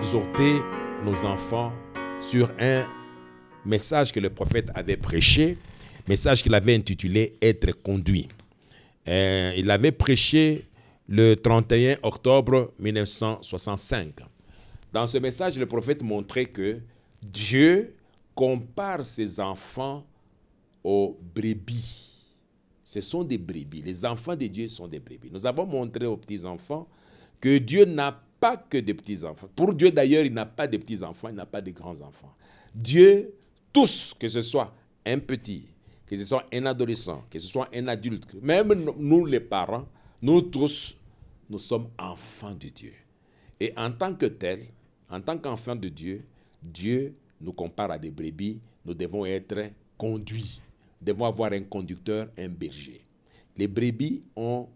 exhorter nos enfants sur un message que le prophète avait prêché, message qu'il avait intitulé Être conduit. Euh, il avait prêché le 31 octobre 1965. Dans ce message, le prophète montrait que Dieu compare ses enfants aux brebis. Ce sont des brebis. Les enfants de Dieu sont des brebis. Nous avons montré aux petits-enfants que Dieu n'a pas que des petits-enfants. Pour Dieu d'ailleurs, il n'a pas de petits-enfants, il n'a pas de grands-enfants. Dieu, tous, que ce soit un petit, que ce soit un adolescent, que ce soit un adulte, même nous les parents, nous tous, nous sommes enfants de Dieu. Et en tant que tel, en tant qu'enfants de Dieu, Dieu nous compare à des brebis, nous devons être conduits, nous devons avoir un conducteur, un berger. Les brebis ont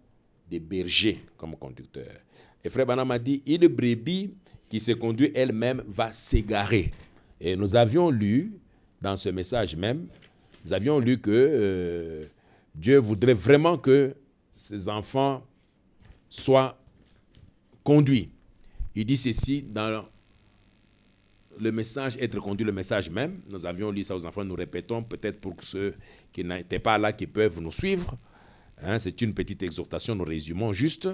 des bergers comme conducteurs. Et Frère Banam a dit, une brebis qui se conduit elle-même va s'égarer. Et nous avions lu, dans ce message même, nous avions lu que euh, Dieu voudrait vraiment que ses enfants soient conduits. Il dit ceci dans le message, être conduit, le message même. Nous avions lu ça aux enfants, nous répétons peut-être pour ceux qui n'étaient pas là, qui peuvent nous suivre. Hein, c'est une petite exhortation, nous résumons juste.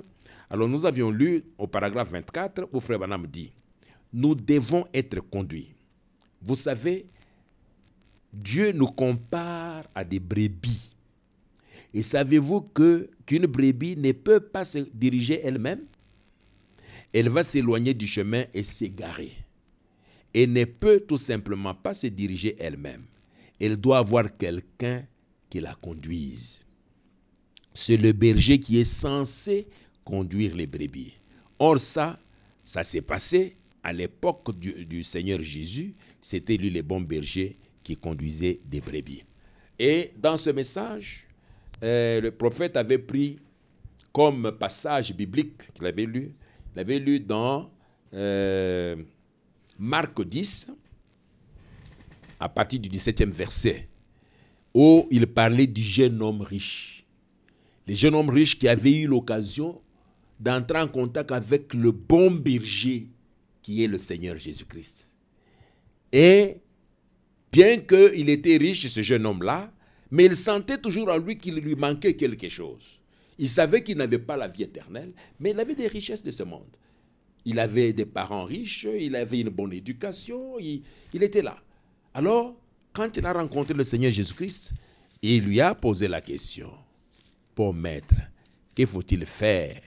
Alors nous avions lu au paragraphe 24 où Frère Banham dit, nous devons être conduits. Vous savez, Dieu nous compare à des brebis. Et savez-vous que qu'une brebis ne peut pas se diriger elle-même Elle va s'éloigner du chemin et s'égarer. Elle ne peut tout simplement pas se diriger elle-même. Elle doit avoir quelqu'un qui la conduise c'est le berger qui est censé conduire les brebis. Or ça, ça s'est passé à l'époque du, Seigneur Jésus. C'était lui le bon berger qui conduisait des brebis. Et dans ce message, euh, le prophète avait pris comme passage biblique qu'il avait lu, il avait lu dans euh, Marc 10, à partir du 17e verset, où il parlait du jeune homme riche les jeunes hommes riches qui avaient eu l'occasion d'entrer en contact avec le bon berger qui est le Seigneur Jésus-Christ. Et bien qu'il était riche, ce jeune homme-là, mais il sentait toujours en lui qu'il lui manquait quelque chose. Il savait qu'il n'avait pas la vie éternelle, mais il avait des richesses de ce monde. Il avait des parents riches, il avait une bonne éducation, il, il était là. Alors, quand il a rencontré le Seigneur Jésus-Christ, il lui a posé la question. Bon maître, que faut-il faire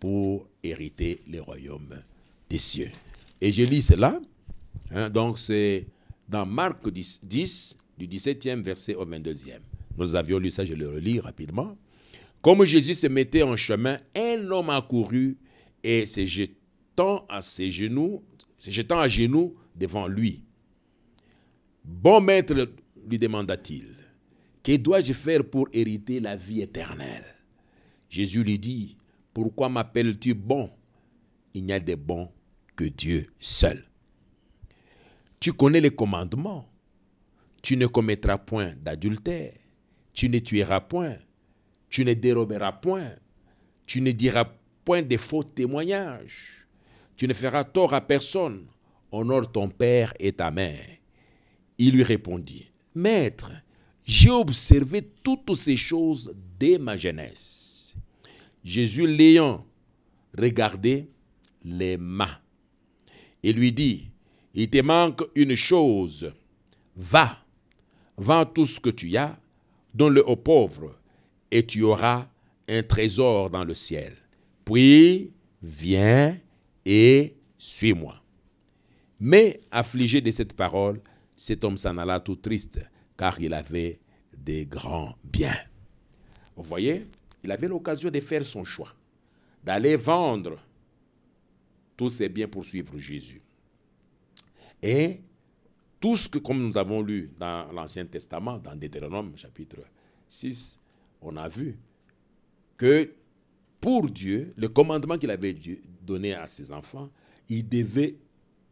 pour hériter le royaume des cieux Et je lis cela, hein, donc c'est dans Marc 10, du 17e verset au 22e. Nous avions lu ça, je le relis rapidement. Comme Jésus se mettait en chemin, un homme accourut et se jetant à ses genoux, se jetant à genoux devant lui. Bon maître, lui demanda-t-il, que dois-je faire pour hériter la vie éternelle Jésus lui dit, Pourquoi m'appelles-tu bon Il n'y a de bon que Dieu seul. Tu connais les commandements. Tu ne commettras point d'adultère. Tu ne tueras point. Tu ne déroberas point. Tu ne diras point de faux témoignages. Tu ne feras tort à personne. Honore ton père et ta mère. Il lui répondit, Maître, j'ai observé toutes ces choses dès ma jeunesse. Jésus l'ayant regardé les mains et lui dit, il te manque une chose, va, vends tout ce que tu as, donne-le aux pauvres, et tu auras un trésor dans le ciel. Puis, viens et suis-moi. Mais affligé de cette parole, cet homme s'en alla tout triste, car il avait des grands biens. Vous voyez, il avait l'occasion de faire son choix, d'aller vendre tous ses biens pour suivre Jésus. Et tout ce que, comme nous avons lu dans l'Ancien Testament, dans Deutéronome chapitre 6, on a vu que pour Dieu, le commandement qu'il avait donné à ses enfants, il devait,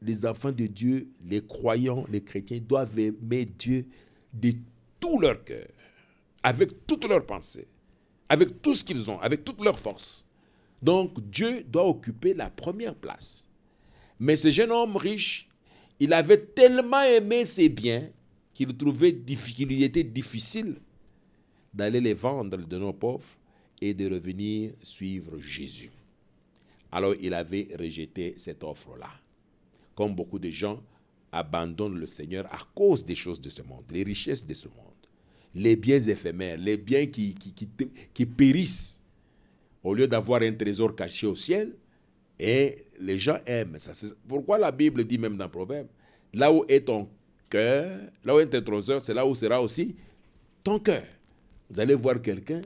les enfants de Dieu, les croyants, les chrétiens, doivent aimer Dieu de tout leur cœur, avec toutes leurs pensées, avec tout ce qu'ils ont, avec toutes leurs forces. Donc Dieu doit occuper la première place. Mais ce jeune homme riche, il avait tellement aimé ses biens qu'il trouvait difficulté, était difficile d'aller les vendre de nos pauvres et de revenir suivre Jésus. Alors il avait rejeté cette offre-là. Comme beaucoup de gens, abandonne le Seigneur à cause des choses de ce monde, les richesses de ce monde, les biens éphémères, les biens qui, qui, qui, périssent. Au lieu d'avoir un trésor caché au ciel, et les gens aiment ça. C'est pourquoi la Bible dit même dans le Proverbe, là où est ton cœur, là où est ton trésor, c'est là où sera aussi ton cœur. Vous allez voir quelqu'un,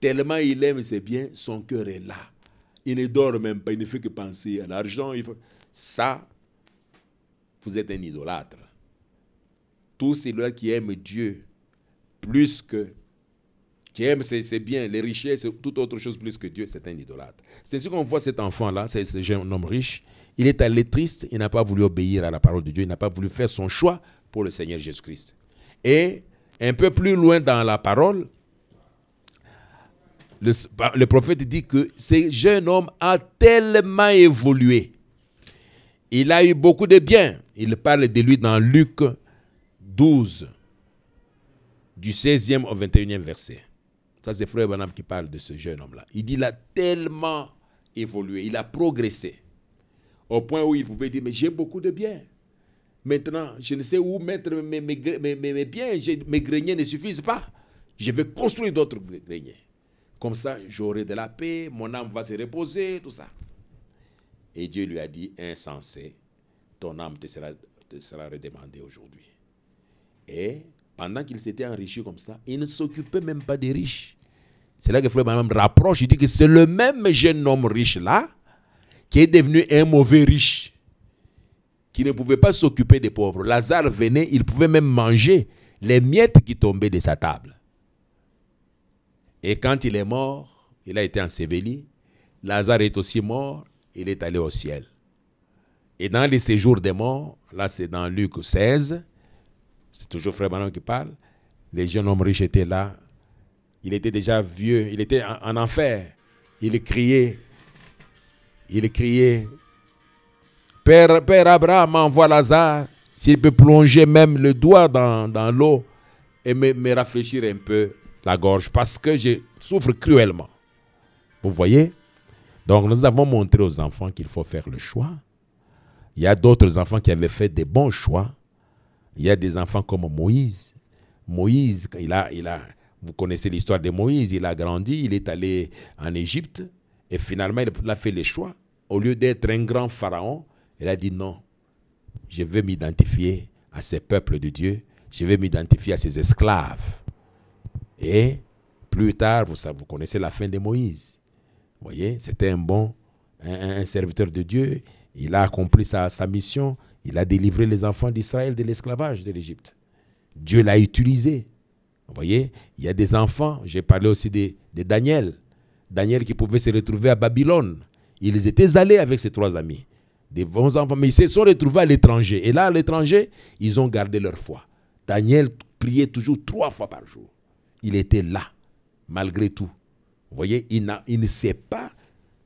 tellement il aime ses biens, son cœur est là. Il ne dort même pas, il ne fait que penser à l'argent. Ça, vous êtes un idolâtre. Tous ceux qui aime Dieu plus que qui aime ses, biens, les richesses, toute autre chose plus que Dieu, c'est un idolâtre. C'est ce qu'on voit cet enfant-là, c'est ce jeune homme riche. Il est allé triste, il n'a pas voulu obéir à la parole de Dieu, il n'a pas voulu faire son choix pour le Seigneur Jésus-Christ. Et un peu plus loin dans la parole, le prophète dit que ce jeune homme a tellement évolué il a eu beaucoup de biens. Il parle de lui dans Luc 12, du 16e au 21e verset. Ça, c'est Frère Barnabé qui parle de ce jeune homme-là. Il dit, il a tellement évolué, il a progressé, au point où il pouvait dire, mais j'ai beaucoup de biens. Maintenant, je ne sais où mettre mes, mes, mes biens, mes greniers ne suffisent pas. Je vais construire d'autres greniers. Comme ça, j'aurai de la paix, mon âme va se reposer, tout ça. Et Dieu lui a dit, insensé, ton âme te sera, redemandée aujourd'hui. Et pendant qu'il s'était enrichi comme ça, il ne s'occupait même pas des riches. C'est là que Frère même rapproche, il dit que c'est le même jeune homme riche là qui est devenu un mauvais riche, qui ne pouvait pas s'occuper des pauvres. Lazare venait, il pouvait même manger les miettes qui tombaient de sa table. Et quand il est mort, il a été enseveli. Lazare est aussi mort il est allé au ciel. Et dans les séjours des morts, là c'est dans Luc 16, c'est toujours Frère qui parle, les jeunes hommes riches étaient là, il était déjà vieux, il était en, enfer, il criait, il criait, Père, Père Abraham, envoie Lazare, s'il peut plonger même le doigt dans, l'eau et me, me rafraîchir un peu la gorge, parce que je souffre cruellement. Vous voyez donc nous avons montré aux enfants qu'il faut faire le choix. Il y a d'autres enfants qui avaient fait des bons choix. Il y a des enfants comme Moïse. Moïse, il a, il a, vous connaissez l'histoire de Moïse, il a grandi, il est allé en Égypte et finalement il a fait le choix. Au lieu d'être un grand pharaon, il a dit non, je vais m'identifier à ces peuples de Dieu, je vais m'identifier à ces esclaves. Et plus tard, vous, vous connaissez la fin de Moïse voyez, c'était un bon, un, serviteur de Dieu. Il a accompli sa, mission. Il a délivré les enfants d'Israël de l'esclavage de l'Égypte. Dieu l'a utilisé. Vous voyez, il y a des enfants. J'ai parlé aussi de, Daniel. Daniel qui pouvait se retrouver à Babylone. Ils étaient allés avec ses trois amis, des bons enfants, mais ils se sont retrouvés à l'étranger. Et là, à l'étranger, ils ont gardé leur foi. Daniel priait toujours trois fois par jour. Il était là, malgré tout. Vous voyez, il, n'a, ne sait pas,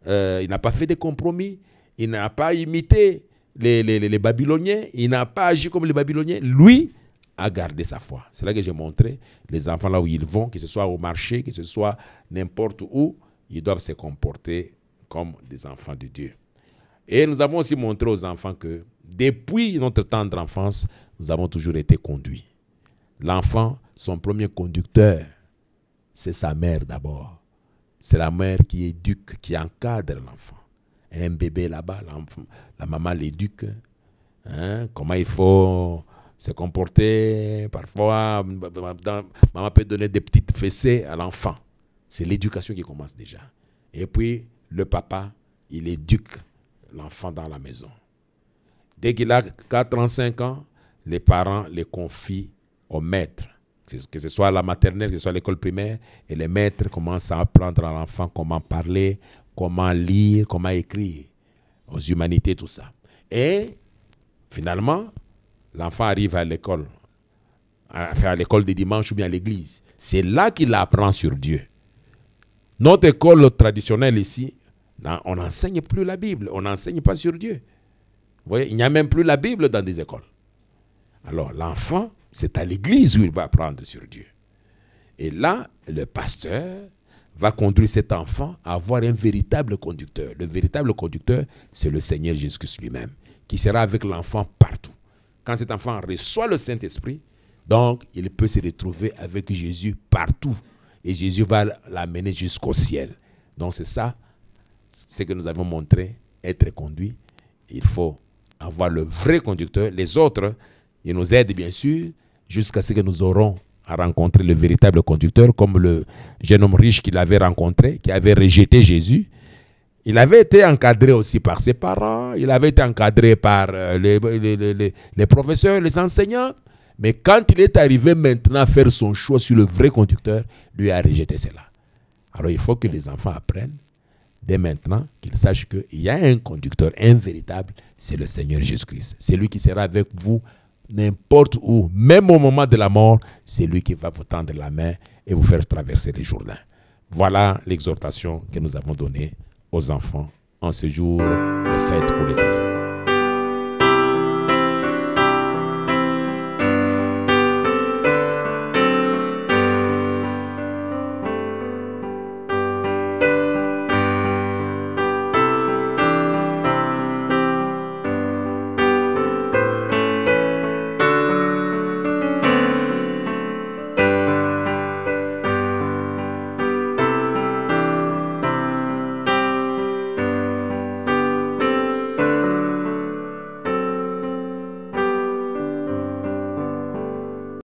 euh, il n'a pas fait de compromis, il n'a pas imité les Babyloniens, il n'a pas agi comme les Babyloniens. Lui a gardé sa foi. C'est là que j'ai montré les enfants là où ils vont, que ce soit au marché, que ce soit n'importe où, ils doivent se comporter comme des enfants de Dieu. Et nous avons aussi montré aux enfants que depuis notre tendre enfance, nous avons toujours été conduits. L'enfant, son premier conducteur, c'est sa mère d'abord. C'est la mère qui éduque, qui encadre l'enfant. Un bébé là-bas, la maman l'éduque. Hein, comment il faut se comporter. Parfois, maman peut donner des petites fessées à l'enfant. C'est l'éducation qui commence déjà. Et puis, le papa, il éduque l'enfant dans la maison. Dès qu'il a 4 ans, 5 ans, les parents les confient au maître que ce soit la maternelle, que ce soit l'école primaire, et les maîtres commencent à apprendre à l'enfant comment parler, comment lire, comment écrire, aux humanités, tout ça. Et finalement, l'enfant arrive à l'école, à, l'école des dimanches ou bien à l'église. C'est là qu'il apprend sur Dieu. Notre école traditionnelle ici, on n'enseigne plus la Bible, on n'enseigne pas sur Dieu. Vous voyez, il n'y a même plus la Bible dans des écoles. Alors l'enfant c'est à l'église où il va apprendre sur Dieu. Et là, le pasteur va conduire cet enfant à avoir un véritable conducteur. Le véritable conducteur, c'est le Seigneur Jésus-Christ lui-même, qui sera avec l'enfant partout. Quand cet enfant reçoit le Saint-Esprit, donc il peut se retrouver avec Jésus partout. Et Jésus va l'amener jusqu'au ciel. Donc c'est ça, ce que nous avons montré, être conduit. Il faut avoir le vrai conducteur. Les autres, ils nous aident bien sûr, jusqu'à ce que nous aurons à rencontrer le véritable conducteur, comme le jeune homme riche qu'il avait rencontré, qui avait rejeté Jésus. Il avait été encadré aussi par ses parents, il avait été encadré par euh, les, les, professeurs, les enseignants. Mais quand il est arrivé maintenant à faire son choix sur le vrai conducteur, lui a rejeté cela. Alors il faut que les enfants apprennent dès maintenant qu'ils sachent qu'il y a un conducteur, un véritable, c'est le Seigneur Jésus-Christ. C'est lui qui sera avec vous n'importe où, même au moment de la mort, c'est lui qui va vous tendre la main et vous faire traverser les jours-là. Voilà l'exhortation que nous avons donnée aux enfants en ce jour de fête pour les enfants.